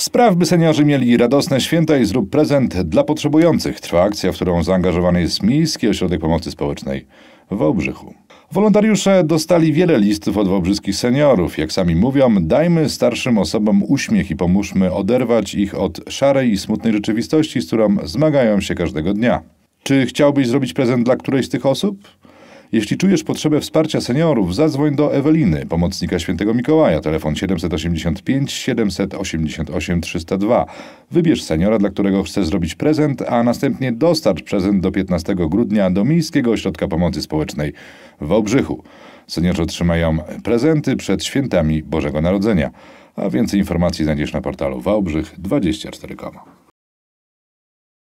Spraw, by seniorzy mieli radosne święta i zrób prezent dla potrzebujących. Trwa akcja, w którą zaangażowany jest Miejski Ośrodek Pomocy Społecznej w Wałbrzychu. Wolontariusze dostali wiele listów od wobrzyskich seniorów. Jak sami mówią, dajmy starszym osobom uśmiech i pomóżmy oderwać ich od szarej i smutnej rzeczywistości, z którą zmagają się każdego dnia. Czy chciałbyś zrobić prezent dla którejś z tych osób? Jeśli czujesz potrzebę wsparcia seniorów, zadzwoń do Eweliny, pomocnika świętego Mikołaja, telefon 785 788 302. Wybierz seniora, dla którego chcesz zrobić prezent, a następnie dostarcz prezent do 15 grudnia do Miejskiego Ośrodka Pomocy Społecznej w Obrzychu. Seniorzy otrzymają prezenty przed świętami Bożego Narodzenia. A więcej informacji znajdziesz na portalu wałbrzych24.com.